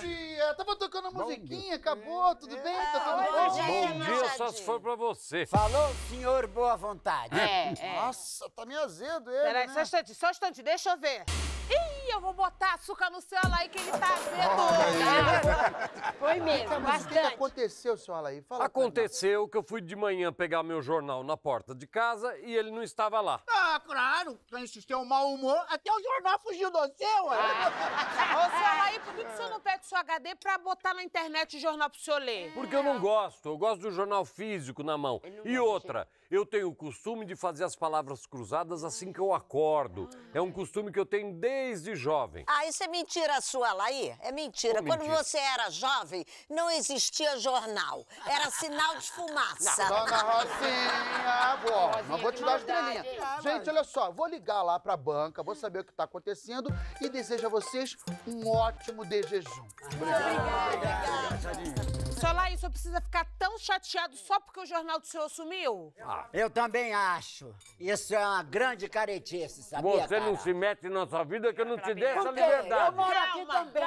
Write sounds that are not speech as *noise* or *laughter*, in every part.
dia! Tava tocando a musiquinha, acabou, tudo bem? Ah, tá tudo bom? É bom dia só se for pra você. Falou, senhor, boa vontade. É, é. Nossa, tá me azedo ele, Peraí, né? só um instante, só um instante, deixa eu ver. Ih, eu vou botar açúcar no seu Alaí que ele tá azedo. *laughs* foi mesmo, mas bastante. o que que aconteceu, seu Alaí? Fala Aconteceu que eu fui de manhã pegar meu jornal na porta de casa e ele não estava lá. Ah, claro, pra insistir o mau humor, até o jornal fugiu do seu, ué. Ah. HD pra botar na internet o jornal pro senhor ler? É. Porque eu não gosto, eu gosto do jornal físico na mão. E outra, eu tenho o costume de fazer as palavras cruzadas assim que eu acordo. Ah. É um costume que eu tenho desde jovem. Ah, isso é mentira sua, Laí. É mentira. Quando você era jovem, não existia jornal. Era sinal de fumaça. Dona Rocinha! Bravo, ó. mas vou te dar as estrelinha. Gente, olha só, vou ligar lá pra banca, vou saber o que tá acontecendo e desejo a vocês um ótimo de jejum. Obrigada. Obrigada. lá, isso precisa ficar tão chateado só porque o jornal do senhor sumiu? Ah. eu também acho. Isso é uma grande caretice, sabia, Você cara? não se mete na nossa vida que eu não te deixo a liberdade. Eu moro aqui também.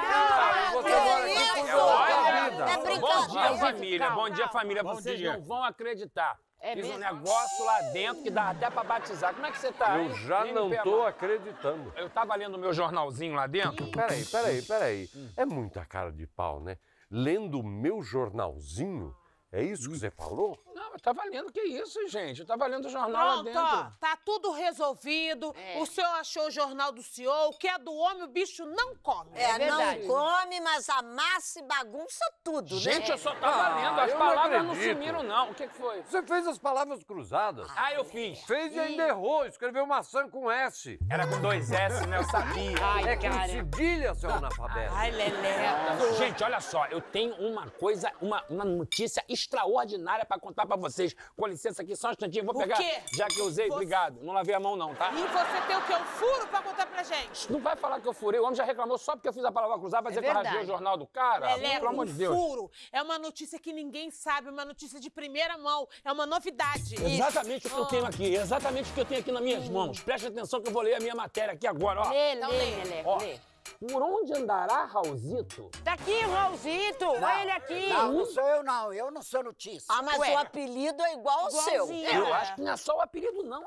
família, bom dia, família. Bom Vocês dia. não vão acreditar. É Fiz mesmo? um negócio lá dentro que dá até pra batizar. Como é que você tá? Eu hein? já não tô acreditando. Eu tava lendo o meu jornalzinho lá dentro. Ih. Peraí, peraí, peraí. Hum. É muita cara de pau, né? Lendo o meu jornalzinho? É isso que hum. você falou? tá valendo lendo que isso, gente. tá valendo o jornal Pronto, lá dentro. tá tudo resolvido. É. O senhor achou o jornal do senhor. O que é do homem, o bicho não come. É, é não come, mas amassa e bagunça tudo, gente, né? Gente, eu só tava ah, lendo. As palavras não, não sumiram, não. O que, que foi? Você fez as palavras cruzadas. Ah, eu fiz. Fez e, e ainda errou. Escreveu maçã com S. Era com dois S, né? Eu sabia. É Ai, é cara. com cedilha, seu analfabeto. Ai, Lelé. Gente, olha só. Eu tenho uma coisa, uma, uma notícia extraordinária pra contar pra vocês vocês. Com licença aqui, só um instantinho, vou o pegar. Quê? Já que eu usei, você... obrigado. Não lavei a mão, não, tá? E você tem o quê? Um furo pra contar pra gente? Não vai falar que eu furei. O homem já reclamou só porque eu fiz a palavra cruzada, vai é dizer que eu o jornal do cara. é pelo amor de Deus. furo. É uma notícia que ninguém sabe, uma notícia de primeira mão. É uma novidade. Exatamente Isso. o que oh. eu ah. tenho aqui, exatamente o que eu tenho aqui nas minhas hum. mãos. Preste atenção que eu vou ler a minha matéria aqui agora, ó. Lê, não lê, lê, lê. lê. Por onde andará Raulzito? Tá aqui, Raulzito! Olha ele aqui! Não, não sou eu não, eu não sou notícia. Ah, mas Ué. o apelido é igual ao seu. Eu é. acho que não é só o apelido, não.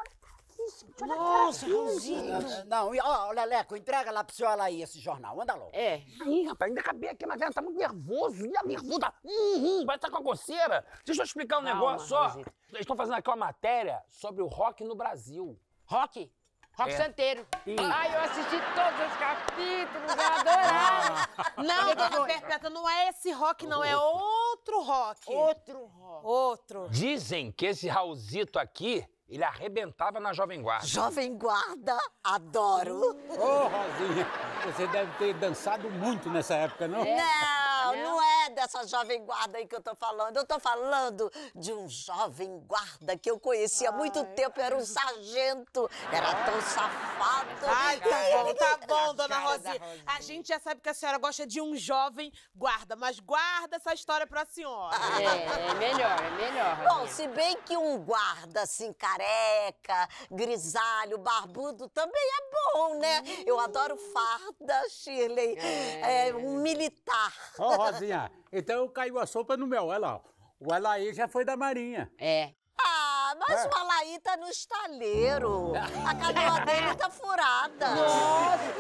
Nossa, Raulzito! Não, ó, Leleco, entrega lá pro senhor Alaí esse jornal, anda logo. É. Aí, rapaz, ainda acabei aqui, mas ela tá muito nervoso. Ih, a hum, hum, tá... Uhum, vai estar com a coceira. Deixa eu explicar um Calma, negócio só. Eles estão fazendo aqui uma matéria sobre o rock no Brasil. Rock? Rock é. Santeiro. Sim. Ai, eu assisti todos os capítulos, eu adorava. Ah. Não, dona Perpétua, não é esse rock, não, é outro rock. Outro rock. Outro. Dizem que esse Raulzito aqui, ele arrebentava na Jovem Guarda. Jovem Guarda, adoro. Ô, oh, Rosinha, você deve ter dançado muito nessa época, não? Não, é, não é dessa jovem guarda aí que eu tô falando. Eu tô falando de um jovem guarda que eu conheci há muito ai, tempo, era um sargento. Era tão safado. Ai, tá bom, tá *laughs* bom, dona Rosinha A gente já sabe que a senhora gosta de um jovem guarda, mas guarda essa história pra senhora. *laughs* É, é melhor, é melhor. Bom, se bem que um guarda assim, careca, grisalho, barbudo, também é bom, né? Eu adoro hum. farda, Shirley. É, é um militar. Ô, oh, Rosinha, *laughs* Então caiu a sopa no mel, olha lá. O Alaí já foi da Marinha. É. Ah, mas é. o Alaí tá no estaleiro. *laughs* A canoa dele tá furada. Nossa!